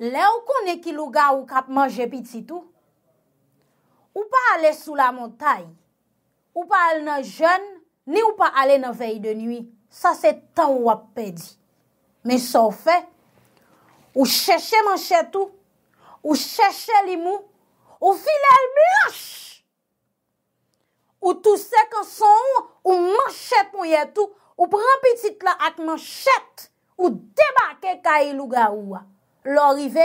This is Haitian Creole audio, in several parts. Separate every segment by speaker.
Speaker 1: Le ou kon e ki lou ga ou kap manje pitit ou? Ou pa ale sou la montay? Ou pa ale nan jen? Ni ou pa ale nan vey de nui? Sa se tan wap pedi. Men so fe, ou cheche manchet ou? Ou cheche limou? Ou filel mlyash? Ou tou se kan son ou? Ou manchet mwen yetou? Ou pran pitit la ak manchet? Ou debake kaye lou ga ou a? Lo rive,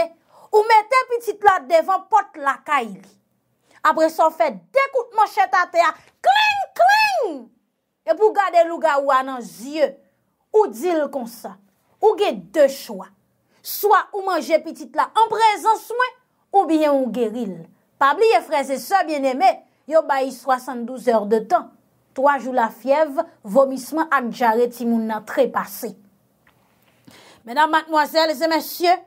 Speaker 1: ou mette pitit la devan pot lakay li. Apre son fèd, dekout man chetate a, kling, kling! E pou gade luga ou anan zye, ou dil konsa. Ou gen de chwa. Soa ou manje pitit la an prezans mwen, ou bien ou geril. Pabli ye freze se, bien eme, yo bayi 72 or de tan. Toa jou la fyev, vomisman an jare ti moun nan trepase. Menan matnoazel, eze mensyen,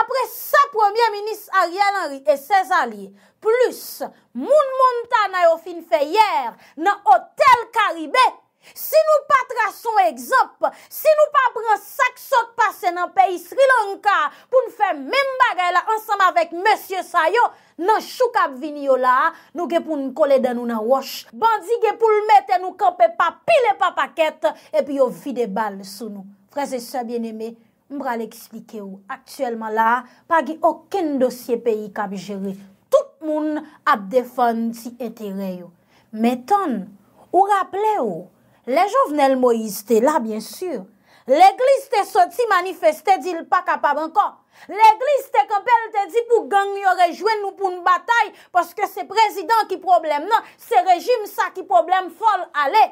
Speaker 1: apre sa premier minis Ariel Henry e Sezali, plus moun monta na yo fin feyèr nan hotel Karibè, si nou pa tra son egzop, si nou pa pran sakso kpase nan peyi Sri Lanka pou nfe men bagay la ansam avèk M. Sayo, nan chouk ap vini yo la, nou ge pou nkole dan nou nan wosh, bandi ge pou lmè te nou kope pa pile pa pakèt epi yo fi de bal sou nou. Fraze sa bien eme, Mbra l'eksplike ou, aktuelman la, pa gi okken dosye peyi kab jere. Tout moun ap defon ti etere yo. Metan, ou rappele ou, le jovenel Moïse te la, bien sur, l'Eglise te soti manifestè di l'pa kapab anko. L'Eglise te kompel te di pou gang yore jwen nou pou n'bataï, paske se prezident ki problem nan, se rejim sa ki problem fol ale.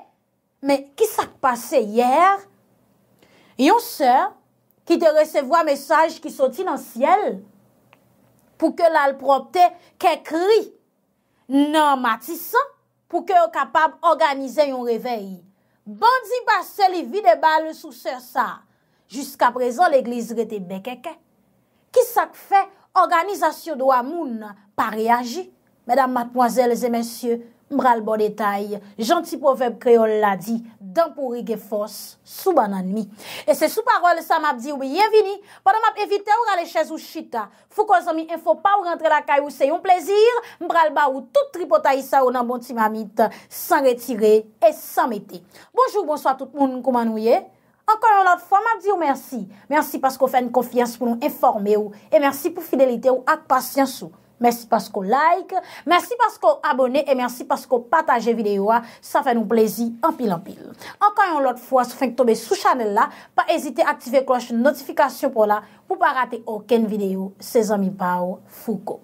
Speaker 1: Men, ki sa kpase yèr? Yon sèr, ki te resevo a mesaj ki soti nan siel, pou ke lal propte ke kri nan matisa, pou ke o kapab organize yon revey. Bandi basse li vide bal sou sersa, jiska prezon l'egliz rete bekeke, ki sak fe organizasyon do amoun pa reagi, medan matmoazel zemensye, Mbral bo detay, janti poveb kreol la di, dampo rig e fos, sou banan mi. E se sou parol sa map di ou biyevini, padan map evite ou rale chèz ou chita. Fou kozomi en fò pa ou rentre la kay ou se yon plezir, mbral ba ou tout tripotay sa ou nan bon ti mamit, san retire et san mette. Bonjou, bonsoit tout moun kouman ou ye. Ankon yon lot fwa, map di ou mersi. Mersi pask ou fèn konfians pou nou informe ou, e mersi pou fidelite ou ak pasyans ou. mersi paskou like, mersi paskou abone, e mersi paskou pataje videyo a, sa fè nou plezi anpil anpil. Ankan yon lot fwa, sou fènk tobe sou chanel la, pa ezite aktive kloche notifikasyon pou la, pou pa rate oken videyo, se zanmi pa ou fouko.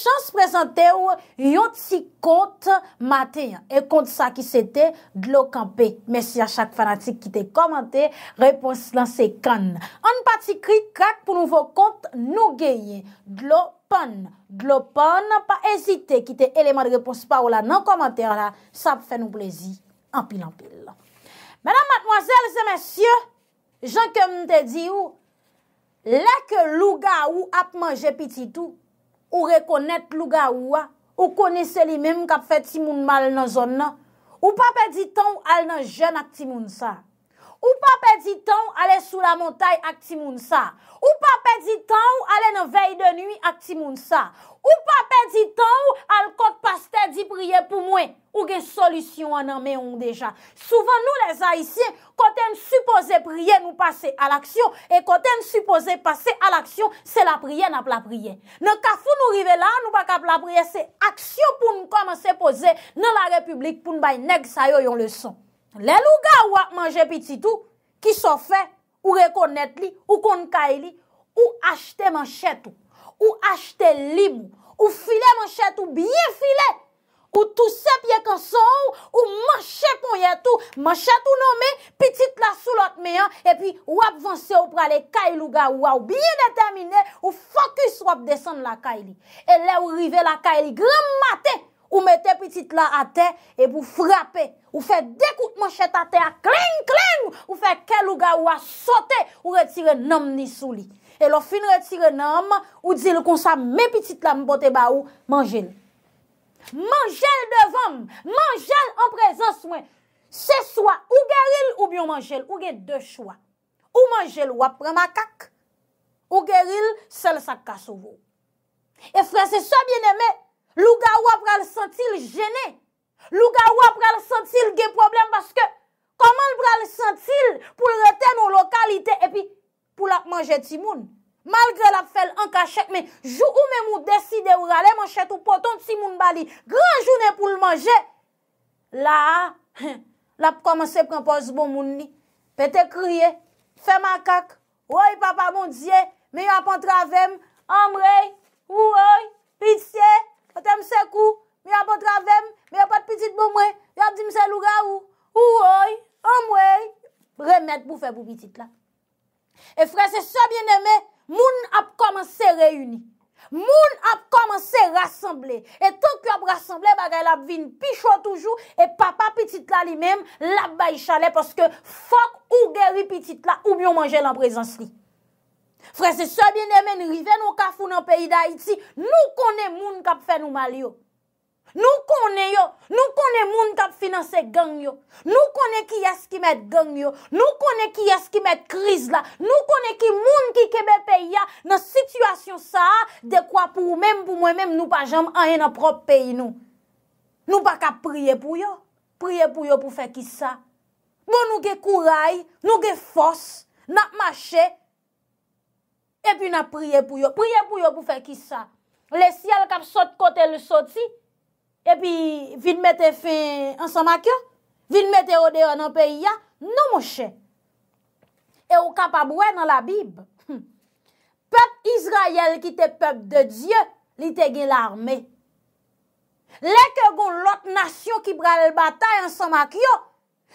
Speaker 1: chans prezante ou yon ti kont maten. E kont sa ki sete, dlo kampe. Mesye a chak fanatik ki te komante, repons lan se kan. An pati kri krak pou nouvo kont, nou geye. Dlo pon. Dlo pon, pa ezite ki te eleman repons pa ou la nan komante, sa pou fe nou plezi. Ampil ampil. Madame, mademoiselles et messieurs, jen ke mte di ou, lak luga ou ap manje pitit ou, Ou rekonet luga ouwa, ou konese li mem kap fe timoun mal nan zon nan, ou pape ditan ou al nan jen ak timoun sa. Ou pa pedi tan ou ale sou la montay ak timoun sa? Ou pa pedi tan ou ale nou vey de nui ak timoun sa? Ou pa pedi tan ou al kote pastè di priye pou mwen? Ou gen solusyon ananme yon deja? Souvan nou les a isye, kote m supose priye nou pase al aksyon, e kote m supose pase al aksyon, se la priye nap la priye. Nou ka foun nou rive la, nou baka la priye se aksyon pou m komanse pose nan la republik pou m bay neg sayo yon leson. Le luga wap manje pititou, ki so fe, ou rekonet li, ou kon kaili, ou ashte manchetou, ou ashte libu, ou file manchetou, biye file, ou tou sepye konsou, ou manchetoun yetou, manchetoun ome, pitit la sulot meyan, e pi wap vanse ou prale kaili luga waw, biye detemine, ou fokus wap desen la kaili, e le ou rive la kaili gramate. Ou mette pitit la ate e pou frape. Ou fe dekout manchet ate a kling kling. Ou fe ke louga ou a sote ou retire nom ni souli. E lo fin retire nom ou dile konsa me pitit la mbote ba ou manjel. Mangel devan. Mangel an prezans mwen. Se swa ou geril ou biyo manjel. Ou gen de chwa. Ou manjel wap pre makak. Ou geril sel sak ka souvo. E fre se swa bien eme. Lou ga wap pral sentil jene. Lou ga wap pral sentil ge problem baske koman pral sentil pou l reten ou lokalite epi pou l ap manje timoun. Malgre l ap fel an kachek, men jou ou men mou deside ou rale manchete ou poton timoun bali. Gran jounen pou l manje. La, l ap komanse prempos bon moun ni. Pe te kriye, fe makak, woy papa moun diye, me yon ap antravem, amre, woy, pitiye, Ate mse kou, mi apot ravem, mi apot pitit bo mwen, mi ap di mse luga ou, ou oi, an mwen, brem met pou fe pou pitit la. E fre se se bieneme, moun ap komanse reyuni, moun ap komanse rassemble. E ton ki ap rassemble, bagay la vin pichon toujou, e papa pitit la li menm, la bay chale, poske fok ou geri pitit la, ou byon manje lan prezans li. Frè se sobyen demen rive nou ka foun an peyi da iti, nou kone moun kap fè nou mal yo. Nou kone yo, nou kone moun kap finanse gang yo. Nou kone ki yas ki met gang yo, nou kone ki yas ki met kriz la. Nou kone ki moun ki keme peyi ya nan situasyon sa dekwa pou mèm pou mèm mèm nou pa jam anye nan prop peyi nou. Nou pa kap priye pou yo, priye pou yo pou fè ki sa. Mou nou ge kou ray, nou ge fos, nap mache. E pi na priye pou yo. Priye pou yo pou fe ki sa. Le sial kap sot kote le soti. E pi vin mette fin ansan makyo. Vin mette ode anan pe ya. Non mwoshe. E ou kap abwe nan la bib. Peb Israel ki te peb de Diyo li te gen l'arme. Le ke gon lot nasyon ki bral batay ansan makyo.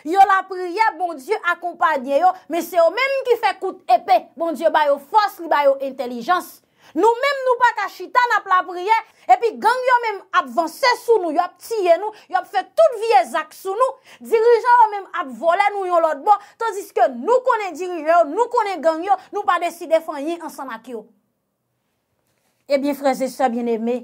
Speaker 1: Yo la priye bon diyo akompanyen yo, men bon se yo menm ki fe koute epè, bon diyo bayo fos li bayo entelijans. Nou menm nou pa ka chitan ap la priye, epi gang yo menm ap vansè sou nou, yo ap tiyen nou, yo ap fe tout viezak sou nou, dirijan yo menm ap vole nou yon lot bon, tandis ke nou konen dirijan yo, nou konen gang yo, nou pa desi defan yi ansan ak yo. Ebyen eh freze se bien eme,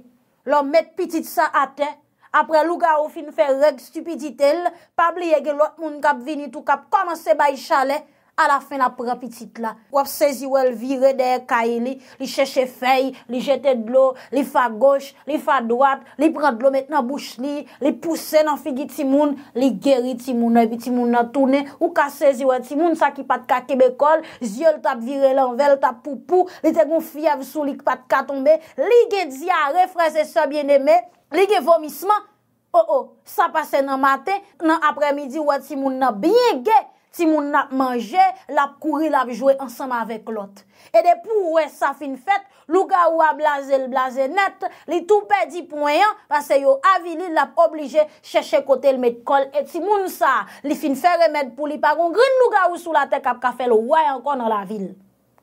Speaker 1: lom met pitit sa ate, apre luga ou fin fè rèk stupiditel, pabli yege lot moun kap vini tou kap koman se bay chale. la fin aprapitit la. Wap sezi wèl vire deyè kaye li, li chèche fèy, li jètèd blo, li fà goch, li fà dwat, li pran blo mèt nan bouch li, li pousse nan figi timoun, li geri timoun nan bitimoun nan toune, ou ka sezi wèl timoun sa ki patka kebekol, zye l tap vire lanvel, tap poupou, li te goun fia vissou lik patka tombe, li ge diya refrese sa bienemè, li ge vomisman, o oh, o, oh, sa pase nan mate, nan apremidi wèl timoun nan biege, Ti moun nan manje, l ap kouri l ap jwe ansanman vek lot. E de pou wè sa fin fèt, lou ga ou a blaze l blaze net, li toupe di pwoyan, pa se yo avili l ap oblije chèche kote l met kol. E ti moun sa, li fin fè remèd pou li paroun, grin nou ga ou sou la tek ap ka fèl ou wè ankon nan la vil.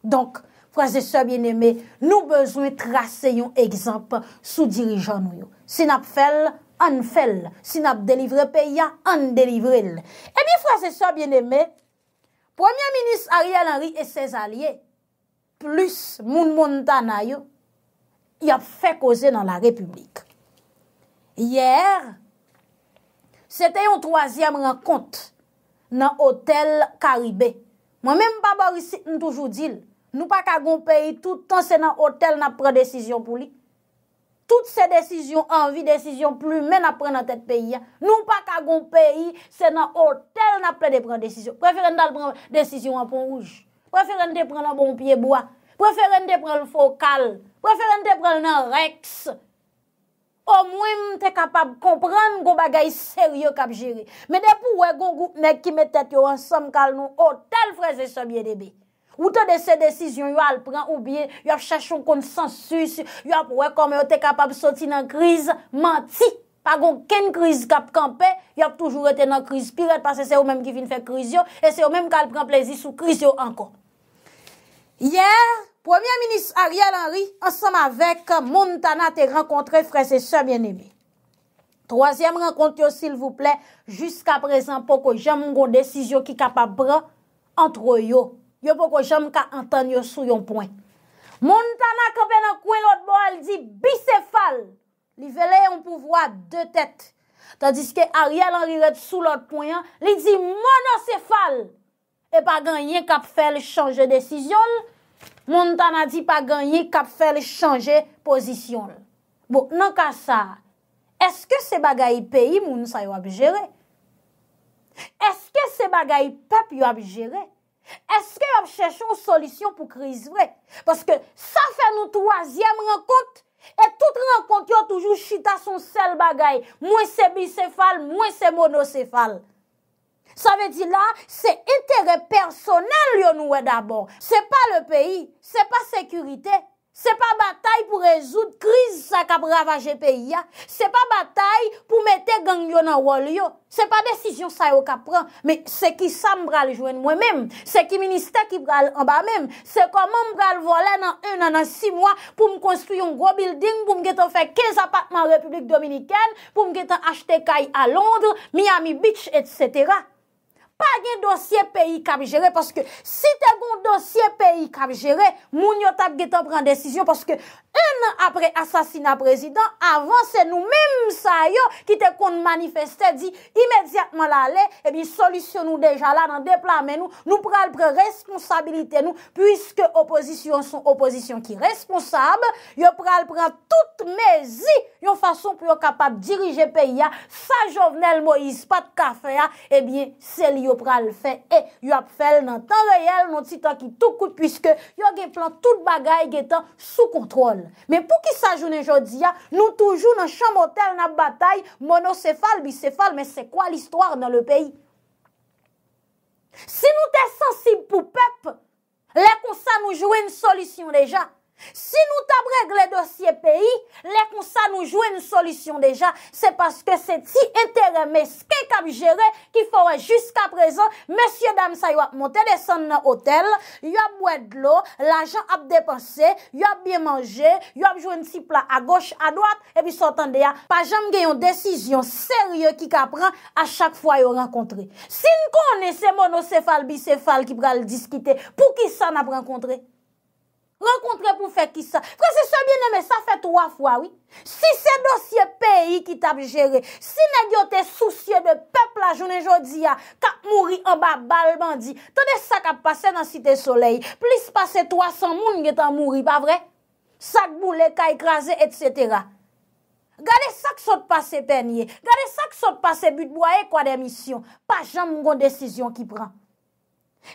Speaker 1: Donk, fraze se bien eme, nou bezwen trase yon egzamp sou dirijan nou yo. Se nap fèl, fèl. An fèl, si nap delivre pe, ya an delivrel. Ebi, eh frase so, bien eme, Premier Ministre Ariel Henry et ses alliè, plus moun moun tanayou, y ap fè koze nan la republik. Yer, se te yon troasyem renkont nan hotel Karibè. Mwen mèm pa borisit nou toujou dil, nou pa kagon pe yi toutan se nan hotel nan pre-desisyon pou li. Tout se desisyon anvi, desisyon plume na pren nan tet peyi, nou pa ka goun peyi, se nan o tel na ple de pren desisyon. Preferen nan pren desisyon an pon rouj, preferen de pren nan bon pieboa, preferen de pren nan fokal, preferen de pren nan reks. O mwim te kapab kompren goun bagay seryo kap jiri. Me depou we goun goun mek ki me tet yo an som kal nou o tel freze som ye debi. Ote de se desisyon yo al pran oubiye, yo ap chachon kon sensus, yo ap wek kon me yo te kapab soti nan kriz, manti, pa gon ken kriz kap kampe, yo ap toujou rete nan kriz piret, pase se yo menm ki fin fe kriz yo, e se yo menm kal pran plezi sou kriz yo ankon. Yer, Premier Ministre Ariel Henry, ansam avek Montana te renkontre frese se bien eme. Troasyem renkont yo sil vouple, jiska prezen poko jaman gon desisyon ki kapab pran, antro yo. Yo pou kwa jom ka antan yo sou yon poin. Moun tana kapen an kwen lot bo al di bisefal. Li vele yon pouvo a de tete. Tandis ke a riel an li ret sou lot poin. Li di monosefal. E pa ganyen kap fel chanje desisyon. Moun tana di pa ganyen kap fel chanje posisyon. Bo, nan ka sa, eske se bagay peyi moun sa yo ap jere? Eske se bagay pep yo ap jere? Eske yon chèchon solisyon pou kriz vre? Paske sa fè nou troasyem renkont, e tout renkont yon toujou chita son sel bagay, mwen se bisefal, mwen se monosefal. Sa ve di la, se intere personel yon nou e dabor. Se pa le peyi, se pa sekurite. Se pa batay pou rezout kriz sa ka bravaje peyi ya, se pa batay pou mette gangyon an walyo, se pa desisyon sa yo ka pran, me se ki sa mbral jwen mwen men, se ki minister ki mbral an ba men, se konman mbral volen an un an an si mwa pou m konstuyon gro building pou m geton fe kez apatman republik dominiken, pou m geton achte kay a Londre, Miami Beach, etc., pa gen dosye peyi kab jere, paske si te bon dosye peyi kab jere, moun yo tab getan pran desisyon paske apre asasina prezident avanse nou mem sa yo ki te konde manifeste di imediatman la le, ebi solisyon nou deja la nan deplame nou, nou pral pral responsabilite nou, pwiske oposisyon son oposisyon ki responsab yo pral pral tout mezi, yo fason pou yo kapab dirije pe ya, sa jovenel mo is pat ka fe ya, ebi sel yo pral fe e yo ap fel nan tan reyel, nan titan ki tou koute, pwiske yo ge plan tout bagay ge tan sou kontrol Men pou ki sajoun e jodia, ah, nou toujoun nan chan motel nan batay, mono sefal, bi sefal, men se kwa l'histoire nan le peyi. Si nou te sensib pou pep, le kon sa mou jowe n solisyon deja. Si nou tab regle dosye peyi, le kon sa nou jwe nou solisyon deja, se paske se ti entere meske kab jere ki fawen jiska prezen, mesye dam sa yow ap monte desan nan hotel, yow ap wedlo, la jan ap depanse, yow ap bien manje, yow ap jwe nou sipla a goch, a doat, epi sotan deya, pa jan mgeyon desisyon serye ki kapran a chak fwa yow renkontre. Si nou konen se monocefal, bicefal ki pral diskite, pou ki sa nap renkontre? Renkontre pou fè ki sa? Fwese se mwen eme sa fè 3 fwa, wè? Si se dosye peyi ki tap jere, si negyo te souciye de pepl la jounen jodi ya, ka mouri anba balbandi, tade sak ap pase nan site solei, plis pase 300 moun nge tan mouri, pa vre? Sak boule, ka ekraze, et cetera. Gade sak sot pase penye, gade sak sot pase butbwaye kwa demisyon, pa jan moun goun desisyon ki pran.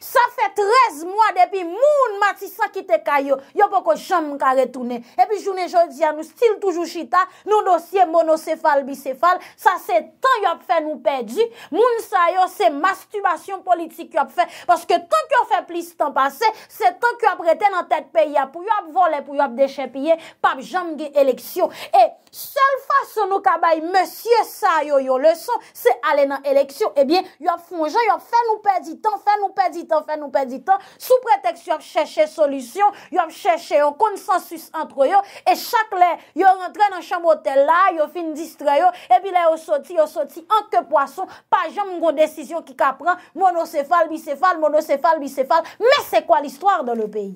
Speaker 1: Sa fe trez mwa depi moun matisa ki te kayo Yopo ko chanm kare toune Epi jounen joun diyan nou stil toujou chita Nou dosye monosefal, bisefal Sa se tan yop fe nou pedi Moun sayo se mastubasyon politik yop fe Paske tan ki yop fe plis tan pase Se tan ki yop reten an tete peya Pou yop vole, pou yop deche pye Pap janm ge eleksyon E sol fa yo kabaye monsye sa yo yo le son, se ale nan eleksyon, ebyen, eh yo fonjan, yo fè nou pè di tan, fè nou pè di tan, fè nou pè di tan, sou preteksyon chèche solusyon, yo chèche yo konsensus antro yo, e chakle, yo rentren nan chambote la, yo fin distrayo, ebyen, yo soti, yo soti anke poason, pa jan moun goun desisyon ki ka pran, moun osefal, bisefal, moun osefal, bisefal, mè se kwa l'histoire dan le peyi?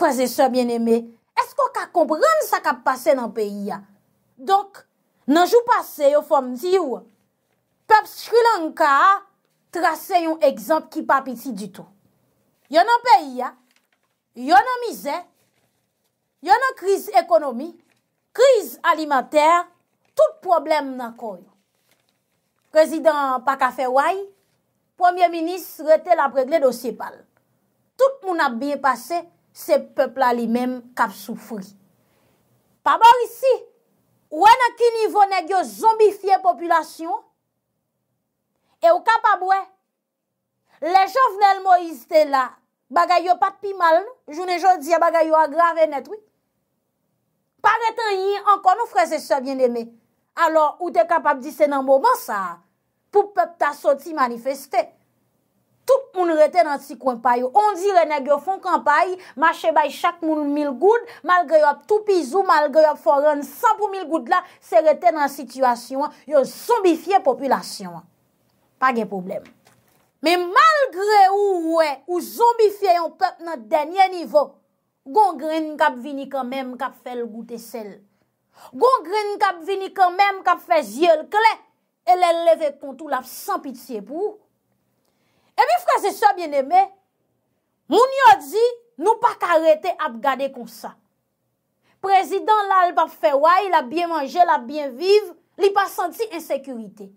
Speaker 1: Fase se, bien eme, esko ka kompran sa ka pase nan peyi ya? Donk, Nanjou pase yo fòm diyo, pep Sri Lanka trase yon ekzamp ki pa piti di tou. Yon an peyi ya, yon an mize, yon an kriz ekonomi, kriz alimenter, tout problem nan kou yo. Prezident Pakafe Wai, Premier Ministre te la pregle dosyepal. Tout moun ap biye pase, se pepla li men kap soufri. Pa bor isi, Ouè nan ki nivou nè gyo zombifiye populasyon? E ou kapab wè? Le jov nel mo yiste la, bagay yo pat pi mal nou? Jounen jo di ya bagay yo agrave net wè? Par etan yi, ankon nou freze se bien demè. Alors ou te kapab di se nan mouman sa, pou pep ta soti manifestè. tout moun rete nan si konpay yo. Ondi rene gyo fon konpay, mache bay chak moun mil goud, malgre yo ap toupizou, malgre yo ap foren, san pou mil goud la, se rete nan situasyon, yo zombifiye popylasyon. Pa gen problem. Me malgre ou wè, ou zombifiye yon pep nan denye nivou, gongren kap vini kwen mèm kap fèl goute sel. Gongren kap vini kwen mèm kap fèl zye l kle, e lè lève kontou laf san pitiye pou ou. E mi fraze so, bien eme, moun yo di nou pa karete ap gade kon sa. Prezident lal pa feway, la bien manje, la bien vive, li pa santi insekurite.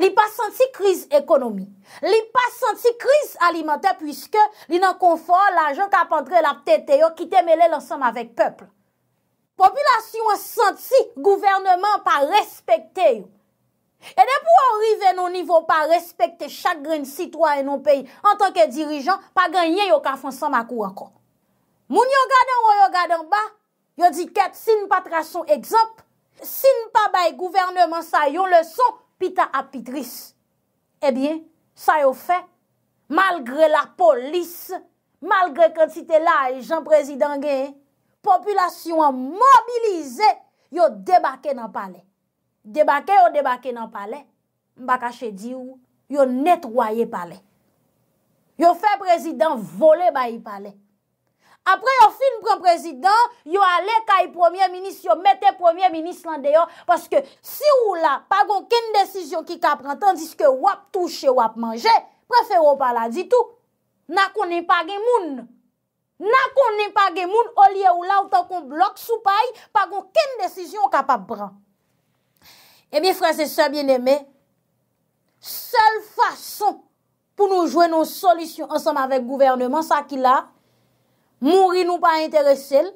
Speaker 1: Li pa santi kriz ekonomi. Li pa santi kriz alimante, pwiske li nan konfor la jen kapandre la ptete yo ki temele lansam avek pepl. Popilasyon santi gouvernement pa respekte yo. E de pou anrive nou nivou pa respekte chakren sitwa e nou peyi an tanke dirijan, pa ganyen yo ka Fransan Makou akon. Moun yo gaden ou yo gaden ba, yo di ket sin patrason egzop, sin pa bay gouvernement sa yon le son, pita apitris. Ebyen, eh sa yo fe, malgre la polis, malgre kantite la e jan prezident gen, populasyon an mobilize, yo debake nan palek. Debake ou debake nan pale, mbakache di ou, yo netroye pale. Yo fe prezident, vole bayi pale. Apre yo fin prezident, yo ale ka yi premier ministre, yo mete premier ministre lan deyo. Paske si ou la, pa goun ken desisyon ki ka pran, tandis ke wap touche, wap manje, prefero pale di tou. Na konen pa gen moun. Na konen pa gen moun, olye ou la, ou ta kon blok sou pay, pa goun ken desisyon ka pa pran. E mi frat se sa bin eme, sel fason pou nou jwè nou solisyon ansanm avèk gouvernement, sa ki la, mouri nou pa interesel,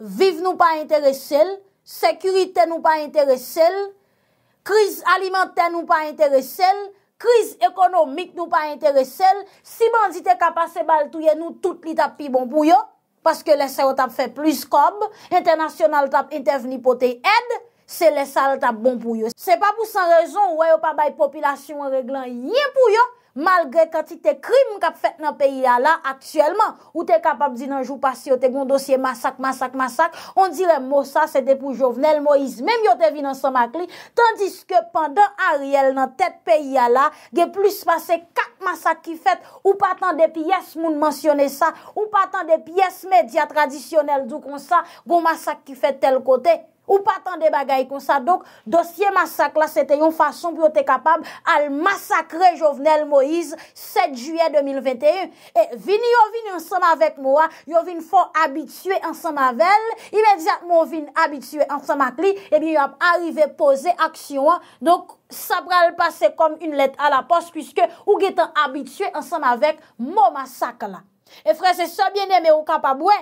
Speaker 1: viv nou pa interesel, sekurite nou pa interesel, kriz alimentè nou pa interesel, kriz ekonomik nou pa interesel, si mandite kapase baltouye nou tout li tap pi bon pou yo, paske les serotap fe plis kob, internasyonal tap interveni potè edd, Se le sal ta bon pou yo. Se pa pou san rezon, wè yo pa bay popilasyon wè reglan yin pou yo, malgre kati te kri moun kap fèt nan peyi ala, aktuelman, ou te kapap di nan jou pasi, ou te goun dosye masak, masak, masak, on dire mou sa, se te pou jovenel, mou izmèm yo te vi nan san makli, tandis ke pandan a riel nan tet peyi ala, ge plus pase kak masak ki fèt, ou patan de piyes moun mensyone sa, ou patan de piyes medya tradisyonel dou kon sa, goun masak ki fèt tel kote, Ou pa tan de bagay kon sa. Dok dosye masak la, se te yon fason pou yo te kapab al masakre Jovenel Moïse 7 juye 2021. E vini yo vini ansema vek mou a, yo vini fò abitue ansema vel, imediat mou vini abitue ansema kli, e bi yo ap arrive pose aksyon a. Dok sa pral pase kom yon let a la pos, pwiske ou getan abitue ansema vek mou masak la. E fre se sobyen eme ou kapab we,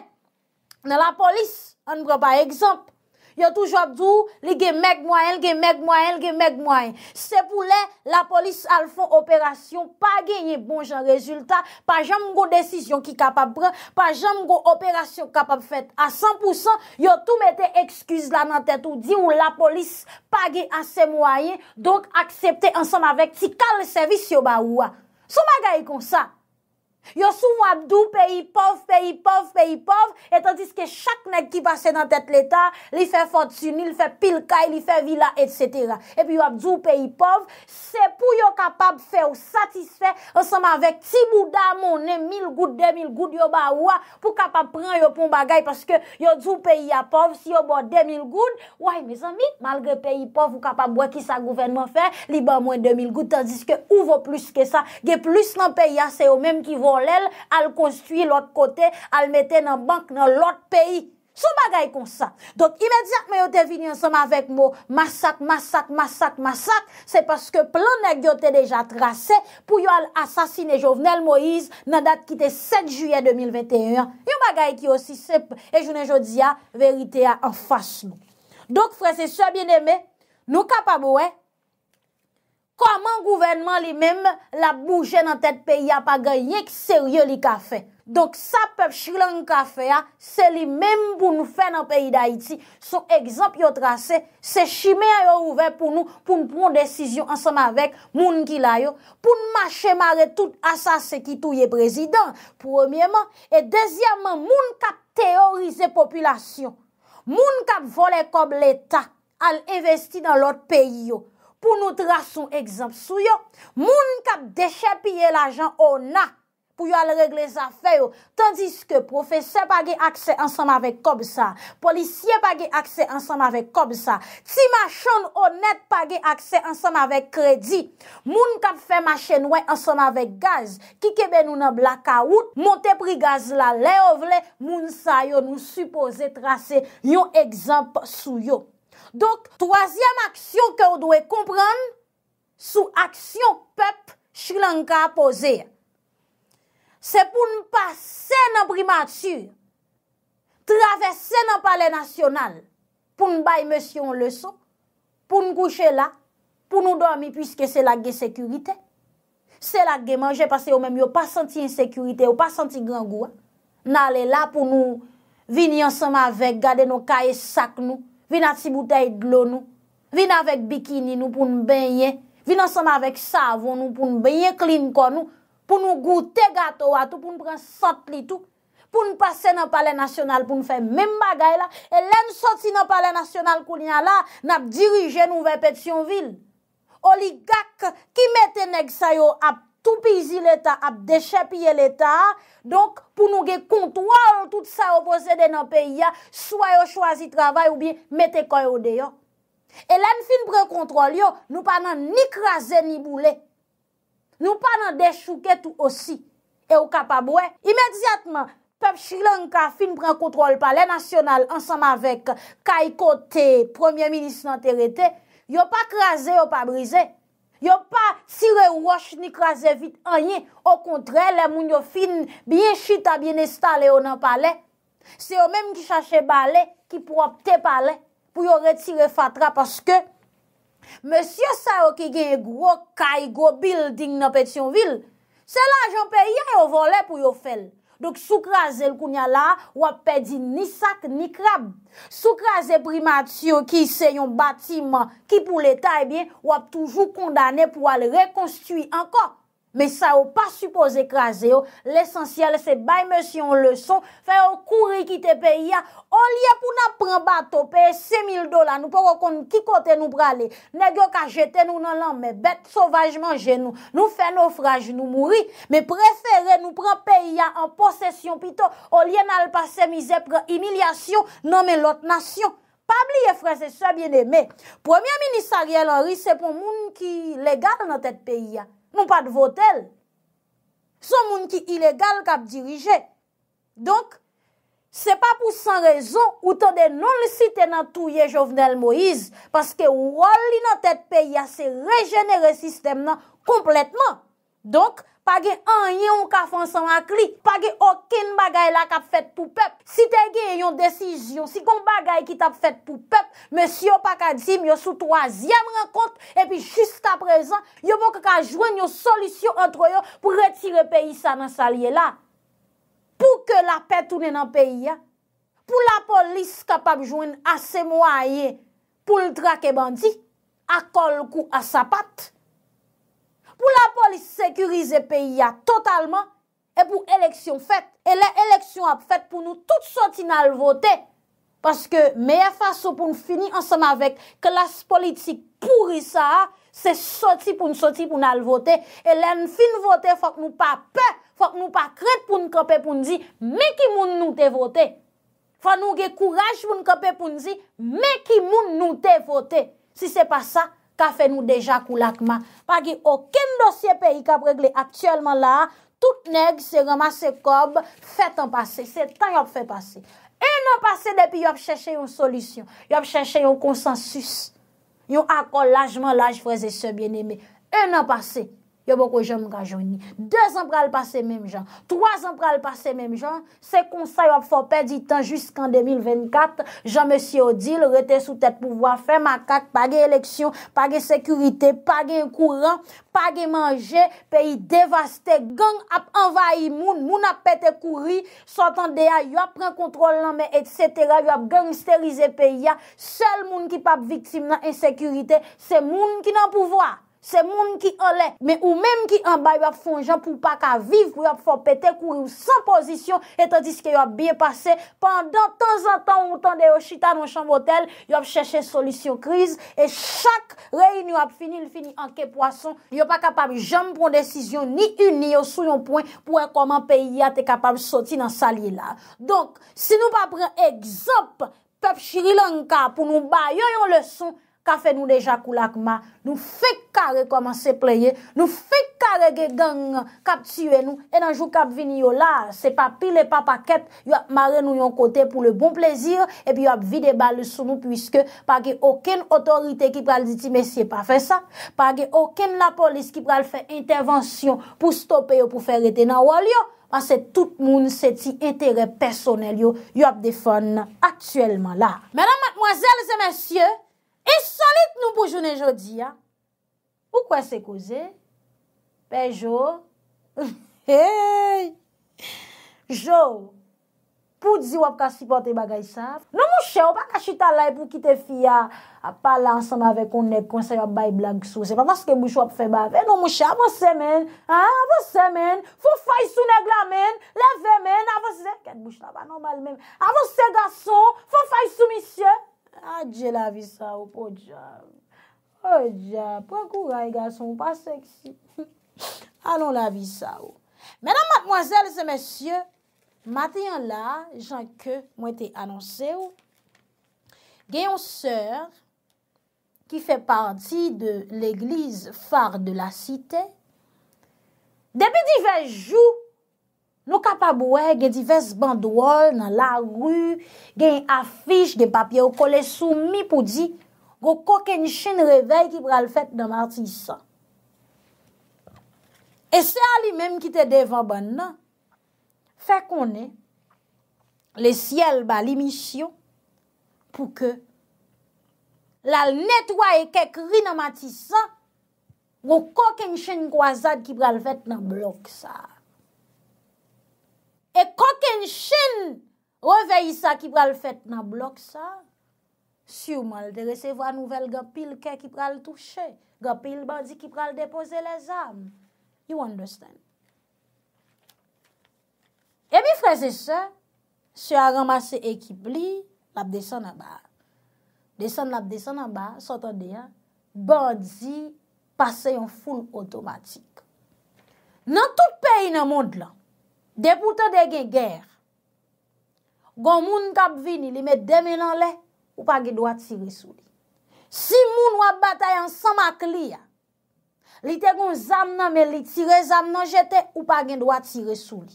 Speaker 1: nan la polis, an bre pa ekzamp, Yo toujou apdou, li gen meg mwayen, li gen meg mwayen, li gen meg mwayen. Se pou le, la polis al fon operasyon, pa genye bon jan rezultat, pa jan mgo desisyon ki kapap pre, pa jan mgo operasyon kapap fet. A 100%, yo tou mette ekskuz la nan tet ou di ou la polis pa genye ase mwayen, donk aksepte ansam avek ti kal servis yo ba ouwa. Sou magay kon sa? Yo sou wap djou peyi pov, peyi pov, peyi pov Et anzis ke chak neg ki pase Nan tet l'Etat, li fe fotsuni Li fe pilkay, li fe vila, etc E pi wap djou peyi pov Se pou yo kapab fe ou satisfe Anseman vek ti mouda Mounen 1000 goud, 2000 goud Yo ba oua pou kapab pran yo pou bagay Paske yo djou peyi ya pov Si yo bo 2000 goud, ouay mizan mi Malge peyi pov ou kapab wakisa Gouvenman fe, li ba moun 2000 goud Tandis ke ou vo plus ke sa Ge plus nan peyi ya se yo menm ki vo Bon, a l konstuit l ot kote, a l mette nan bank nan l ot peyi. Sou bagay kon sa. Donk imediat mè yo te vini an soma vek mo, masak, masak, masak, masak, se paske planèk yo te deja trase, pou yo al asasine jovnel Moïse, nan dat kite 7 juye 2021. Yo bagay ki osi sep, e jounen jo diya, verite ya an fas nou. Donk frese, sou a bin eme, nou kapa mou, eh, Koman gouvenman li mèm la bouje nan tèt peyi ya pa gen yek serye li ka fe. Donk sa pep chile an ka fe ya, se li mèm pou nou fe nan peyi da iti. Son ekzamp yo trase, se chime yo ouve pou nou pou nou proun desisyon ansam avek moun ki la yo. Poun mache mare tout asase ki tou ye prezident. Premyèman, e dezyèman, moun kap teorize populasyon. Moun kap vole kob l'Etat al investi nan lot peyi yo. Pou nou trasyon ekzamp sou yo, moun kap deche pye la jan o na pou yo al regle zafey yo. Tandis ke profese pa ge akse ansanm avek kob sa, polisye pa ge akse ansanm avek kob sa, ti machon o net pa ge akse ansanm avek kredi, moun kap fe machen we ansanm avek gaz, ki kebe nou nan blaka wout, monte pri gaz la le ovle, moun sa yo nou supose trase yon ekzamp sou yo. Donk, toazyem aksyon ke ou dwe kompran sou aksyon pep Chilanka apose. Se pou nou pase nan primat sur, travesse nan pale nasyonal, pou nou baye monsyon le son, pou nou kouche la, pou nou dormi pwiske se la ge sekurite, se la ge manje pase ou menm yo pa santi insekurite, ou pa santi gran gwa, nan ale la pou nou vini ansama avek, gade nou kae sak nou Vina ti bouteille glon nou, vina vek bikini nou pou nou benye, vina sema vek savon nou pou nou benye klinkon nou, pou nou goute gato atou, pou nou pren sat li tou, pou nou pase nan pale nasyonal pou nou fe men bagay la, e len soti nan pale nasyonal kou lina la, nap dirije nou vepet yon vil. Oli gak ki meteneg sayo ap. tou pizi l'Etat ap deche pye l'Etat, donk pou nou ge kontrol tout sa opose de nan peyi ya, sou a yo chwazi travay ou bi metekoy ou deyo. E lan fin pren kontrol yo, nou pa nan ni krasen ni boule. Nou pa nan dechouke tou osi, e ou kapabwe. Imediatman, pep Sri Lanka fin pren kontrol pa le nasyonal ansam avek Kaiko te, Premier Ministre nan terete, yo pa krasen, yo pa brise. yo pa sire wosh ni kras evit anye, o kontre, le moun yo fin, bien chita, bien estale, yo nan pale, se yo menm ki chache bale, ki propte pale, pou yo retire fatra, paske, monsye sa yo ki genye gro, kay, gro bil, ding nan petyon vil, se la janpe, ya yo vole pou yo fel. Dok soukra zèl kounya la wap pedi ni sak ni krab. Soukra zèl primatiyo ki se yon batiman ki pou l'Etat e eh bin wap toujou kondane pou al rekonstuit anko. Me sa ou pa suppose ekraze ou, oh. l'esensyal se bayme si ou le son, fe ou kouri kite pe ya, ou liye pou nan pran bato, peye se mil dola, nou po rokon ki kote nou prale, negyo ka jete nou nan lanme, bete sauvajman genou, nou fe naufraje, nou mouri, me preferen nou pran pe ya an posesyon, pi to ou liye nan alpase mize pre emilyasyon, nanme lot nasyon. Pabli ye frese, se biene me. Premier ministariel anri, se pou moun ki legal nan tete pe ya. Nou pa te votel. Son moun ki ilegal kap dirije. Donk, se pa pou san rezon, ou ton de non le site nan touye jovenel Moïse, paske wali nan tet pe, ya se regenere sistem nan kompletman. Donk, pa ge an yon ka fonsan akli, pa ge okin bagay la kap fet pou pep, si te ge yon desijyon, si kon bagay ki tap fet pou pep, monsi yo pa ka di myo sou toazyem renkont, epi jiska prezant, yo boke ka jwen yo solisyon antro yo pou retire peyi sa nan salye la. Pou ke la pet ounen an peyi ya, pou la polis kap ap jwen ase mwa a ye, pou l drake bandi, akol kou asa pat, pou la polis sekurize peyi ya totalman, e pou eleksyon fet, e le eleksyon ap fet pou nou tout soti nan l voten, paske meye faso pou nou fini ansan avek, klas politik pouri sa, se soti pou nou soti pou nan l voten, e len fin voten, fok nou pa pe, fok nou pa kred pou nou kope pou nou di, me ki moun nou te voten, fok nou ge kouraj pou nou kope pou nou di, me ki moun nou te voten, si se pa sa, ka fe nou deja kou lakman, pa ki oken dosye peyi ka pregle aktuelman la, tout neg se ramase kob, fet an pase, se tan yop fe pase, en an pase depi yop cheche yon solusyon, yop cheche yon konsensus, yon akol lajman laj fraze se bieneme, en an pase, Yo bo ko jom ga jouni. Dez an pral pase menm jan. Troaz an pral pase menm jan. Se konsay wap fò pè di tan jisk an 2024. Jan M. Odil rete sou tèt pou vwa fè makak, page eleksyon, page sekurite, page kouran, page manje, peyi devaste. Gang ap envayi moun, moun ap pète kouri, sotan deya, yo ap pren kontrol nan me, et setera, yo ap gangsterize peyi ya. Sel moun ki pap viktime nan ensekurite, se moun ki nan pou vwa. Se moun ki olè, mè ou mèm ki an bay wap foun jan pou pa ka viv, wap fò pète, kourou san pozisyon, etan diske wap biye pase, pandan tan zan tan ou tan de yo chita nan chan botel, wap chèche solisyon kriz, e chak rey ni wap fini, l fini anke poason, wap pa kapab jan mpron desisyon, ni yon sou yon poen pou enkoman peyi ya te kapab soti nan salye la. Donk, si nou pa pren egzop, pep Chirilanka pou nou bay yo yon leson, Ka fe nou deja kou lakma, nou fe kare koman se pleye, nou fe kare ge gang kap tue nou, e nanjou kap vini yo la, se papil e papaket, yo ap mare nou yon kote pou le bon plezir, e pi yo ap vide bal sou nou, pwiske pa ge oken otorite ki pral diti mesye pa fe sa, pa ge oken la polis ki pral fe intervensyon pou stope yo pou fe rete nanwal yo, anse tout moun seti entere personel yo, yo ap defon aktuelman la. Menan matmoazelze mesye! E solit nou pou jounen jodi, a? Pou kwen se kouze? Pe, Jou? Hey! Jou, pou di wap ka sipote bagay sa? Non mou chè, wap ka chita la e pou kite fia a pala ansan avè konnèk, konnèk yon bay blan ksou. Se pa man se ke mou chou ap fè bavè. Non mou chè, avò se men! Ha, avò se men! Fou fay sou neg la men! Levè men! Avò se men! Kèt mou chou, avò normal men! Avò se gason! Fou fay sou misye! Adje la vi sa ou, po diab. Po diab, pou akou a y gason pa seksi. Alon la vi sa ou. Menan matmoazel se mesye, maten la, jan ke mwen te anonse ou, gen yon seur ki fe parti de l'eglize far de la site, debi di vej jou, Nou kapabouè gen divers bandouol nan la ru, gen afish de papye ou kole soumi pou di go koken chen revey ki pral fèt nan martisan. E se a li menm ki te devan ban nan, fè konè le siel ba li misyon pou ke lal netwaye kek ri nan martisan go koken chen kwa zad ki pral fèt nan blok sa. e kok en chen reveyi sa ki pral fèt nan blok sa, si ou mal te resevo an nouvel gopil ke ki pral touche, gopil bandi ki pral depose les am. You understand? E mi freze se, se a ramase ekip li, lap desan an ba. Desan lap desan an ba, sot an de ya, bandi pase yon foul otomatik. Nan tout peyi nan mond lan, Depoute de gen ger, gon moun kap vini li met deme nan le, ou pa gen doa tire sou li. Si moun wap batay an san mak li ya, li te gon zam nan men li tire zam nan jete, ou pa gen doa tire sou li.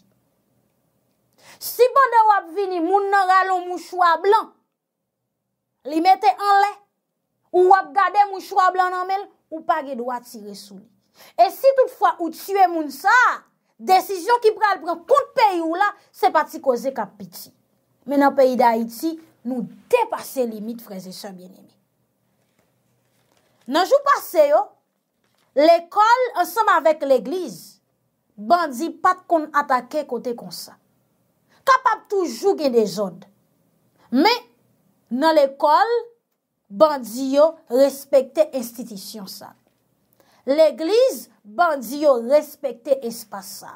Speaker 1: Si pande wap vini moun nan ralo mou choua blan, li mette an le, ou wap gade mou choua blan nan men, ou pa gen doa tire sou li. E si toutfwa ou tue moun sa, Desisyon ki pral pran kont peyi ou la, se pati koze kap piti. Men nan peyi da Haiti, nou depase limit freze se mbien eni. Nan jou pase yo, l'ekol ansam avek l'egliz, bandi pat kon atake kote konsa. Kapap toujou gen de jonde. Men nan l'ekol, bandi yo respekte institisyon sa. L'Eglise, bandi yo respekte espasa.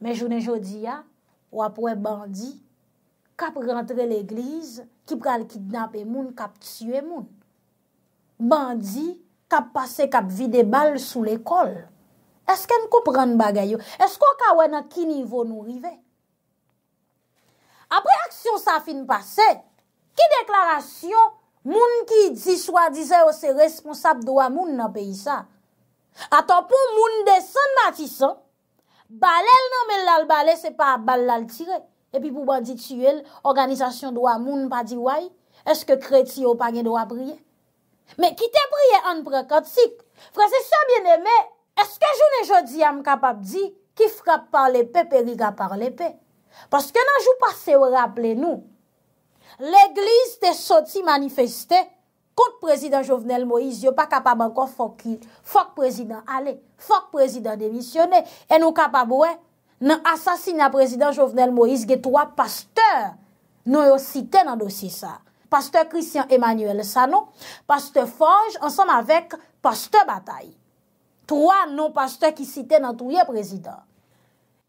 Speaker 1: Me jounen jodi ya, wapwe bandi, kap rentre l'Eglise, kip kal kidnap e moun, kap tsyu e moun. Bandi, kap pase, kap vide bal sou l'ekol. Esken koupran bagay yo? Esko akawen a ki nivou nou rive? Apre aksyon sa fin pase, ki deklarasyon? Moun ki di swa dize ou se responsap do a moun nan peyi sa. A to pou moun de san mati san, balel nan men lal bale se pa bal lal tire. Epi pou ban ditu el, organizasyon do a moun pa di waj, eske kreti ou pa gen do a priye. Men ki te priye an prekotik, fre se sa mwen eme, eske joun e jodi am kapap di ki frap par lepe periga par lepe. Paske nan jou pase ou rapple nou, L'Eglise te soti manifestè kont prezident Jovenel Moïse. Yo pa kapab ankon fok ki, fok prezident ale, fok prezident demisyonè. E nou kapab wè, nan asasina prezident Jovenel Moïse ge 3 pasteur nan yo site nan dosi sa. Pasteur Christian Emmanuel Sanon, pasteur Forge, ansanm avèk pasteur Bataille. 3 nan pasteur ki site nan touye prezident.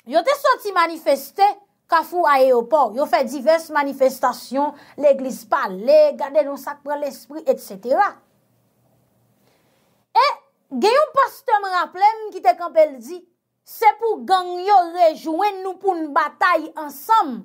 Speaker 1: Yo te soti manifestè Kafou aéopor, yo fè diverse manifestasyon, lè glis pa lè, gade lonsak prè l'esprit, etc. E, genyon pas te mraplem ki te kampel di, se pou gangyo rejouen nou pou n'bataï ansam.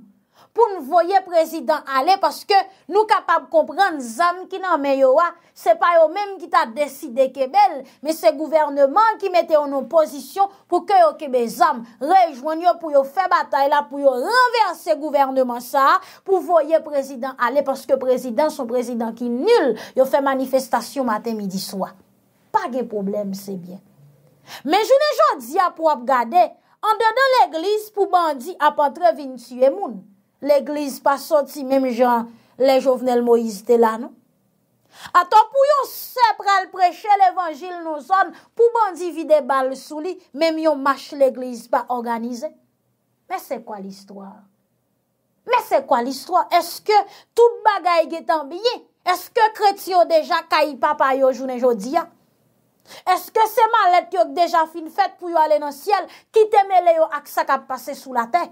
Speaker 1: pou nou voye prezidant ale, paske nou kapab komprenn zan ki nan meyo wa, se pa yo menm ki ta deside kebel, me se gouvernman ki mette yon oposisyon, pou ke yo kebe zan rejwen yo pou yo fe batay la, pou yo renverse gouvernman sa, pou voye prezidant ale, paske prezidant son prezidant ki nul, yo fe manifestasyon maten midi swa. Pa gen problem se bien. Men jounen joun di ap wap gade, an de dan l'eglis pou bandi ap atrevin tsyemoun. l'Eglise pa soti mèm jan le jovnel Moïse te la, nou? Ata pou yon sepral preche l'Evangil nou son, pou mandi vide bal sou li, mèm yon mash l'Eglise pa organize? Mè se kwa l'histoire? Mè se kwa l'histoire? Eske tout bagay getan biye? Eske kreti yo deja kayi papa yo jounen jodi ya? Eske seman let yo deja fin fèt pou yo alè nan siel ki teme le yo aksak ap pase sou la tèk?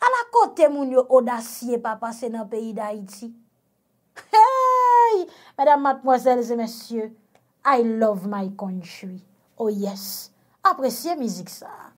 Speaker 1: A la kote moun yo odasye pa pase nan peyi da iti? Hey! Madame, mademoiselles et messieurs, I love my country. Oh yes! Apresye mizik sa.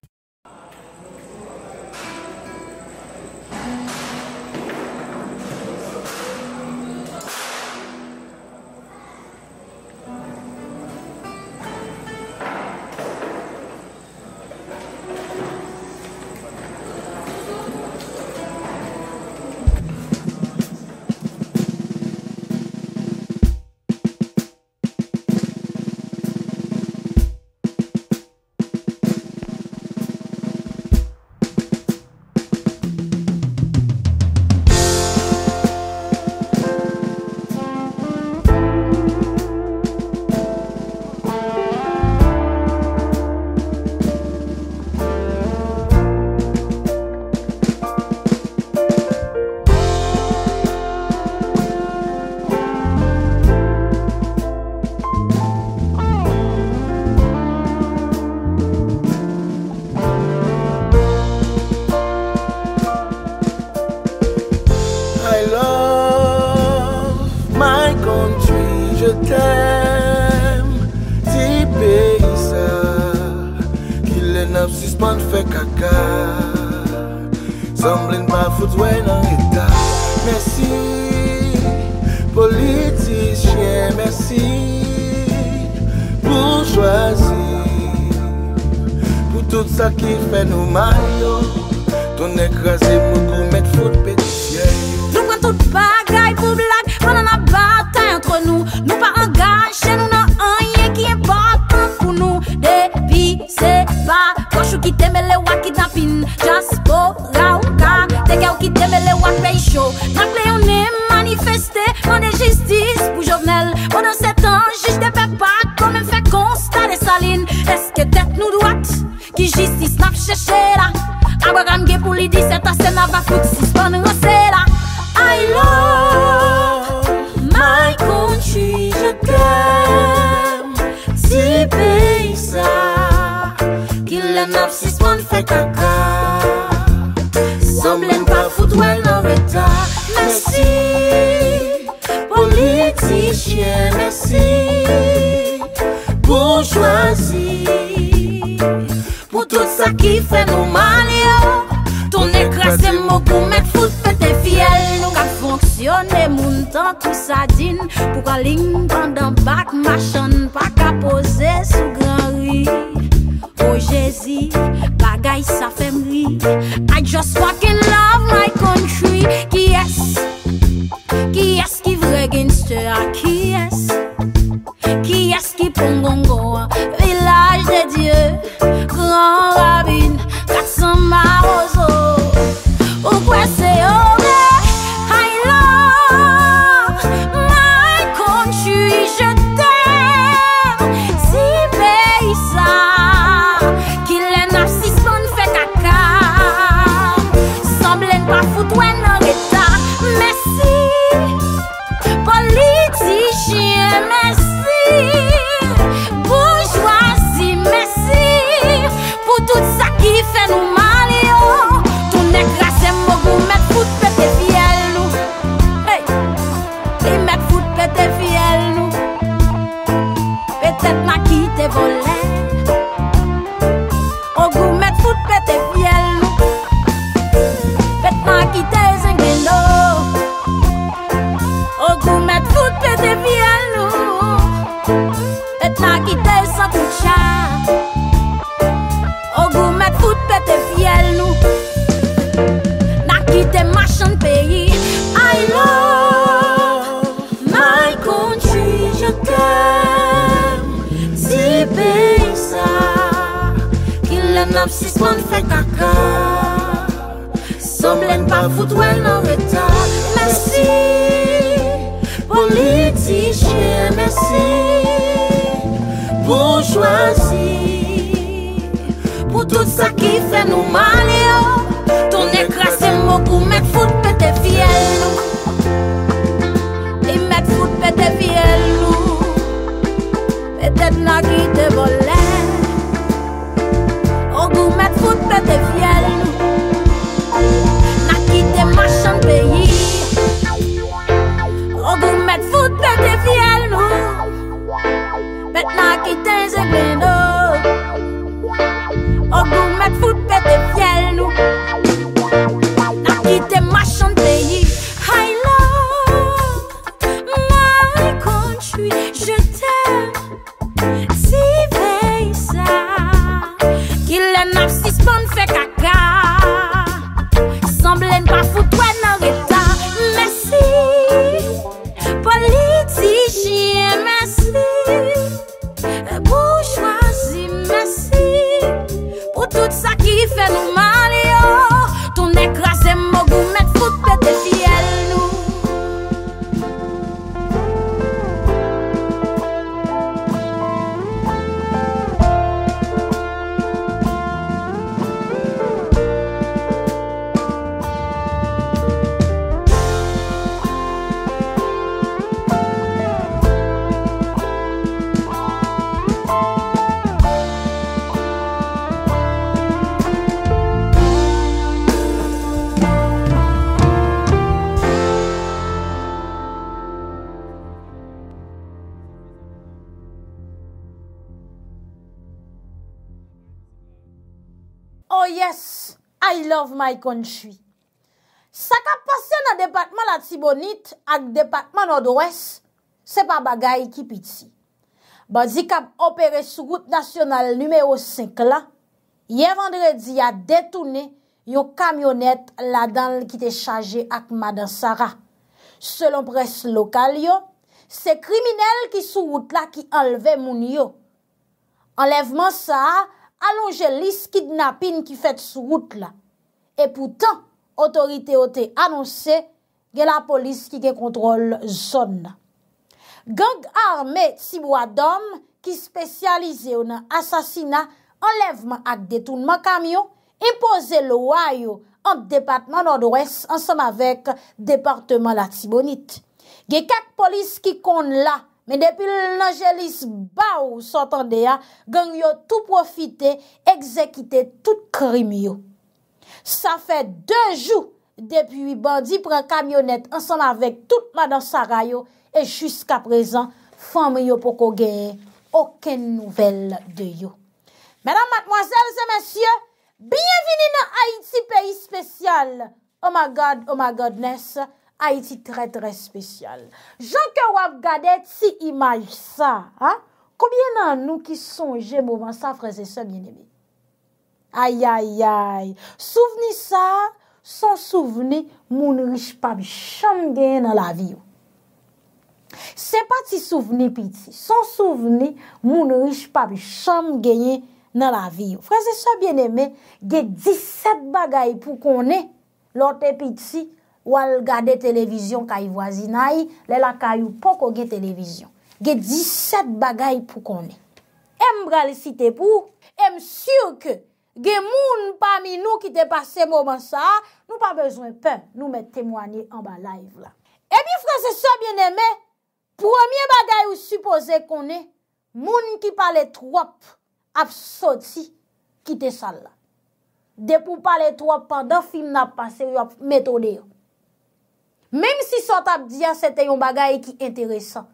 Speaker 1: Tèm ti pey sa, ki lè nap si span fè kaka, zamblèn pa foud wè nan etat. Mersi politisyen, mersi pou jwazi, pou tout sa ki fè nou mayo, ton ek razè mou kou met foud petisyen. Nou pa angaje, nou nan anye ki e batan pou nou Depi se ba, kwa chou ki teme le wakid na pin Jas bo la ou ka, dekè ou ki teme le wak pey chou Na pleyone, manifeste, mande jistis pou jovnel Bonan se tan, jish de pe pat, pou men fekons, tare salin Eske tet nou doat, ki jistis nap cheshera Aba gamge pou lidi, se ta sena va fut si spanan Ki fè nou man yo Toun e krasè mou kou mè foute fè te fiel Nou kak fonksyonè moun tan tout sa din Pou ka ling pandan bak ma chan Pa ka pose sou gran ri O Jezi bagay sa fè mri I just fokin love my ça qui fait nous manier oh, Tout n'est que mon somme au gourmet de foot fiel Le gourmet de foot peut-être fiel Peut-être n'a quitté Bollet Au gourmet de foot peut nous, fiel N'a quitté machin de pays Au gourmet de foot peut-être fiel Peut-être n'a quitté un kon chwi. Sa kap pase nan depatman la tibonit ak depatman odwes, se pa bagay ki piti. Ba zi kap opere sou gout nasyonal numeo 5 la, ye vendredi ya detouni yo kamyonet la dan ki te chaje ak madansara. Selon pres lokal yo, se kriminel ki sou gout la ki enleve moun yo. Enlevman sa, alonje lis kidnapin ki fet sou gout la. E pou tan, otorite o te anonse, ge la polis ki ge kontrol zon. Genk arme tibwa dom ki spesyalize ou nan asasina, enlevman ak detounman kamyon, impose lowayo an depatman odwes ansam avek departman la tibonit. Ge kak polis ki kon la, men depi l'angelis ba ou sotande ya, genk yo tou profite, ekzekite tout krim yo. Sa fè dèjou depi bandi prè kamyonèt ansan avèk tout madan saray yo e jysk ap rezan fòm yo pou kogueye oken nouvel de yo. Mèdam matmoazèl zè mèsyè, biyevini nan Haïti peyi spèsyal. Oh my God, oh my Godness, Haïti trè trè spèsyal. Jankè wap gade ti imaj sa, koubyen nan nou ki sonje mouman sa freze se mjenimit. Ay, ay, ay. Souveni sa, son souveni moun rish pa bi chanm genye nan la viyo. Se pa ti souveni piti, son souveni moun rish pa bi chanm genye nan la viyo. Frase se bieneme, ge diset bagay pou konen lote piti wal gade televizyon kayi wazinay, le la kayi pou konen televizyon. Ge diset bagay pou konen. Em brale site pou, em syur ke, Ge moun pami nou ki te pase mouman sa, nou pa bezwen pem nou me temwani an ba laiv la. Ebi eh franse so bieneme, pwemye bagay ou supose konen, moun ki pale trop ap soti ki te sal la. Depou pale trop pandan film nan pase wap meto deyo. Mem si sot ap diya se te yon bagay ki enteresan,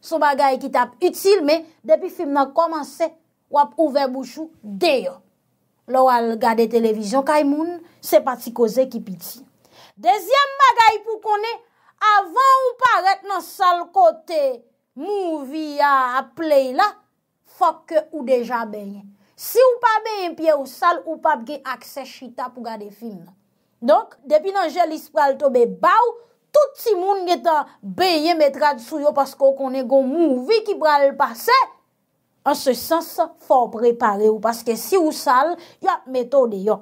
Speaker 1: son bagay ki tap util, men depi film nan komanse wap ouve moujou deyo. lor al gade televizyon kay moun, se pati koze ki piti. Dezyem bagay pou konen, avan ou paret nan sal kote movie a play la, fok ou deja beye. Si ou pa beye mpye ou sal, ou pa bge akse chita pou gade film. Donk, depi nan jelis pral tobe bau, touti moun geta beye metrad sou yo pasko konen go movie ki pral pase, An se sens forprepare ou. Paske si ou sal, yo ap metode yo.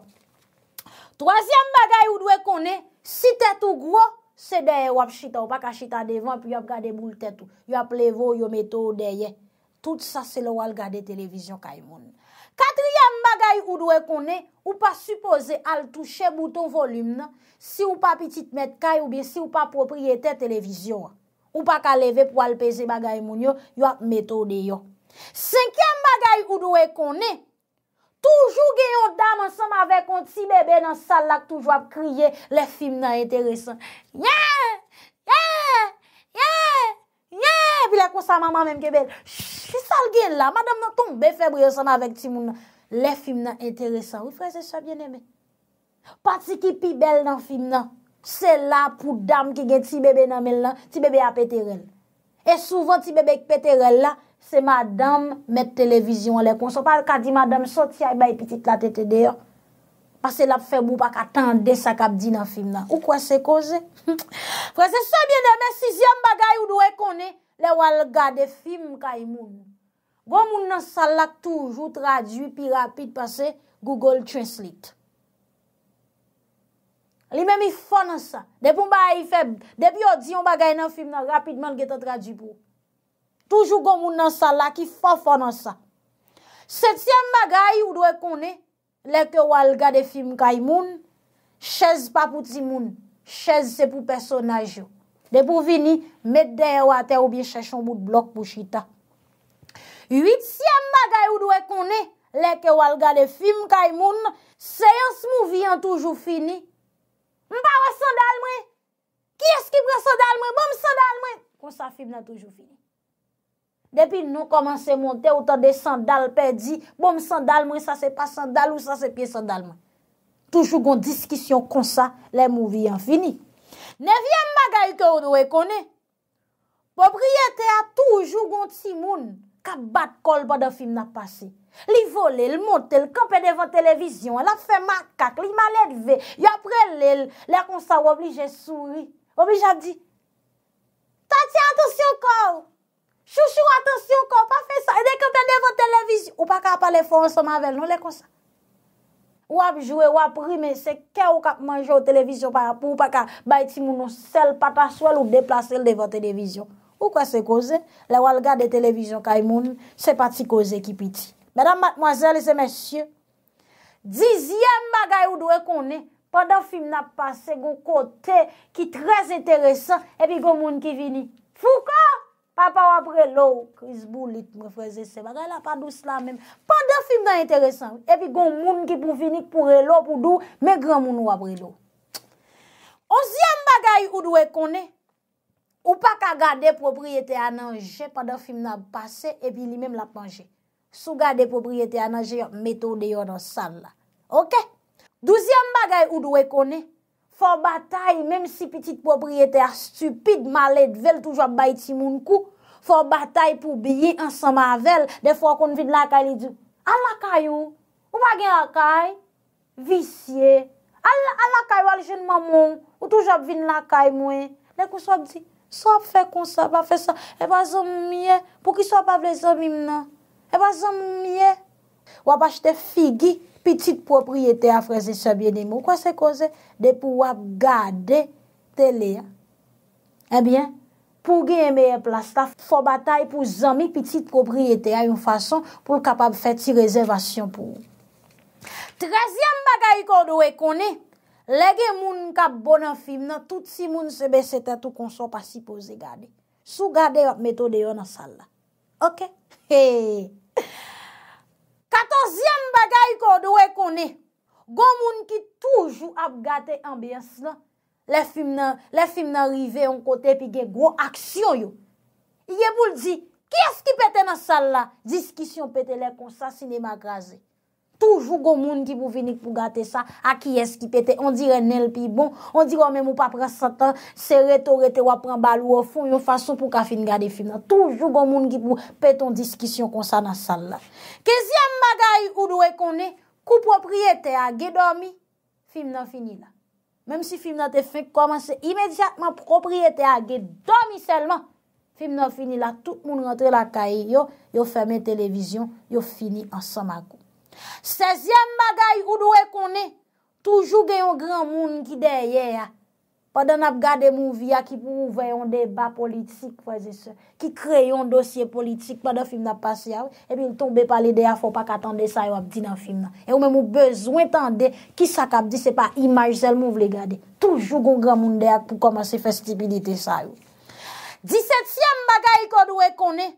Speaker 1: Troasyam bagay ou dwe kone, si tetou gwo, se deye wap chita ou pa ka chita devan, pi yo ap gade moule tetou. Yo ap levo, yo metodeye. Tout sa se lo al gade televizyon kay mouni. Katryam bagay ou dwe kone, ou pa suppose al touche bouton volum nan, si ou pa pitit met kay ou bi, si ou pa propriete televizyon. Ou pa ka leve pou al peze bagay mouni, yo ap metode yo. Senkye magay ou do e konen Toujou gen yon dam ansam avek On ti bebe nan sal lak Toujou ap kriye le film nan enteresan Nyen! Nyen! Nyen! Nyen! Pi la konsa mama menm ke bel Shhh! Pi sal gen la Madame nan ton befebri ansam avek ti moun nan Le film nan enteresan Ou fraze sa bien eme Pati ki pi bel nan film nan Se la pou dam ke gen ti bebe nan men lan Ti bebe apetere E souvan ti bebe apetere la Se madame met televizyon le kon. Sopal ka di madame sot si ay bay pitit la tete deyo. Pase lap febou pa ka tende sa kap di nan film nan. Ou kwa se koze? Prese sobyen demen, sizyan bagay ou do e kone, le wal gade film ka imoun. Gon moun nan salak toujou tradu pi rapid pase Google Translate. Li men mi fon an sa. De pou mba ay feb, debi o di yon bagay nan film nan rapidman gete tradu pou. Toujou gomoun nan sa la ki fò fò nan sa. Sètyem bagay ou dwe kone, leke walga de film kay moun, chèz pa pouti moun, chèz se pou personaj yo. De pou vini, mede dey wate ou bi chèchon mout blok pou chita. Yuitsyem bagay ou dwe kone, leke walga de film kay moun, seyons mou vi an toujou fini. Mpa wè sandal mwen? Kis ki pre sandal mwen? Mpa mwen sandal mwen? Kon sa film nan toujou fini. Depi nou komanse monte ou tan de sandal pedi, bom sandal mwen sa se pa sandal ou sa se piye sandalman. Toujou goun diskisyon konsa, le mouvi an fini. Nevyen magay kè ou do e kone, popriyete a toujou goun timoun, kap bat kol ba de film na pase. Li vole, li monte, li kompe devan televizyon, la fe makak, li malet ve, yo apre le konsa wop li je souri, wop li je di, ta ti an tou syon kòw, Chouchou, atensyon kon, pa fe sa. E dek apen devote televizyon. Ou pa ka pale fon, son mavel, nou le kon sa. Ou ap jowe, ou ap rime, se ke ou kap manjou televizyon para pou ou pa ka bay ti moun nou sel pata swel ou deplase l devote televizyon. Ou kwa se koze? Le wal gade televizyon kay moun, se pati koze ki piti. Madame, mademoiselle, se mesye. Diziyem bagay ou do e kon e. Pa da film na pase, go kote, ki trez eteresan, e pi go moun ki vini. Fou kwa? Papa wapre lò, Chris Bullitt mwen feze sewa. Gaya la pa dous la men. Pa de film nan enteresan. Epi gon moun ki pou vinik pou re lò pou dò. Men gran moun wapre lò. Onziyam bagay ou dwe kone. Ou pa ka gade propriyete ananje pa de film nan pase. Epi li men la panje. Sou gade propriyete ananje, meto de yon nan sal la. Ok? Douziyam bagay ou dwe kone. Fò batay, mèm si pitit popriyeter, stupid, malèd, vel, toujop bayti moun kou. Fò batay pou biye ansan ma vel, defò kon vin lakay li di. Al lakay ou? Ou bagen lakay? Visye. Al lakay wale jen mamoun? Ou toujop vin lakay mwen? Lè kou sop di, sop fe konsa, pa fe sa. Ewa zom mye, pou ki sop avle zom imna. Ewa zom mye. Wap ashte figi. pitit propriyete a freze sebyen de mou. Kwa se koze? De pou wap gade tele a. Ebyen, pou gen yon meyen plastaf, sou batay pou zami pitit propriyete a yon fason pou kapab feti rezervasyon pou ou. Trezyan bagay kou do we kone, le gen moun kap bonan film nan, tout si moun sebe se te tou konsop asipo ze gade. Sou gade metode yo nan sal la. Ok? Heeey! Katozyen bagay ko dwe kone, gomoun ki toujou ap gate ambyans la, le film nan rive yon kote pi gen gro aksyon yo. Ye bou l di, kyes ki pete nan sal la diskisyon pete le konsa sinema graze? Toujou goun moun ki pou vinik pou gate sa, a ki eski pete, on dire nel pi bon, on dire mè mou pa pre satan, se rete ou rete wapren bal ou wafon, yon fason pou ka fin gade film nan. Toujou goun moun ki pou peton diskisyon konsa nan sal laj. Keziyem magay ou dwe kone, kou propriyete a ge dormi, film nan fini la. Mèm si film nan te fèk komanse imediatman, propriyete a ge dormi selman, film nan fini la, tout moun rentre la kaye yo, yo ferme televizyon, yo fini ansan ma kou. Sezyem bagay kou do ekone Toujou gen yon gran moun ki deye ya Oden ap gade moun viya ki pou moun veyon deba politik Ki kreyon dosye politik E pi n tombe pali deya fò pa katande sa yo ap di nan film na E ou men moun bezwen tande ki sak ap di se pa imajel moun vle gade Toujou gen yon gran moun deya pou komanse fe stipidite sa yo Disetyem bagay kou do ekone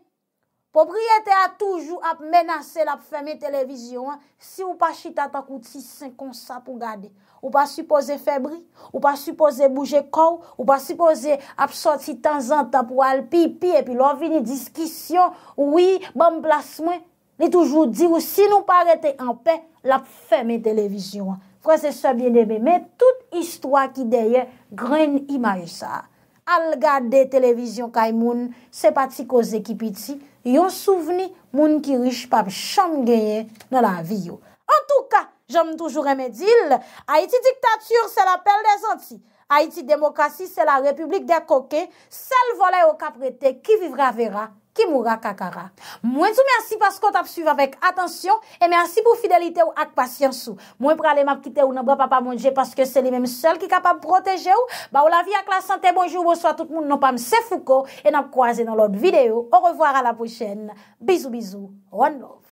Speaker 1: Popriyete a toujou ap menase la fèmè televizyon, si ou pa chita takouti sen konsa pou gade. Ou pa suppose febri, ou pa suppose bouje kou, ou pa suppose ap soti tanzantan pou alpipi, epi lòvini diskisyon, ouwi, bamblasmen, bon li toujou di ou si nou parete anpe la fèmè televizyon. Fransè se biene mè mè, tout istwa ki deye gren imay sa. Al gade televizyon kay moun, se pati koze ki piti, yon souveni moun ki rich pab chanm genyen nan la viyo. En touka, jom toujou remedil, Haiti diktatour se la perle de zanti, Haiti demokrasi se la republik de koke, sel vole ou kaprete ki vivra vera. Kimura Kakara. Mwen sou mersi pasko tap suiv avèk atensyon e mersi pou fidelite ou ak pasyansou. Mwen pralè map kite ou nan bra pa pa mwondje paske se li menm sel ki kapab proteje ou ba ou la vi ak la sante. Bonjou, bonsoa, tout moun nan pa mse fouko e nan kwaze nan lòd videyo. Ou revoar a la pochèn. Bizou, bizou. One more.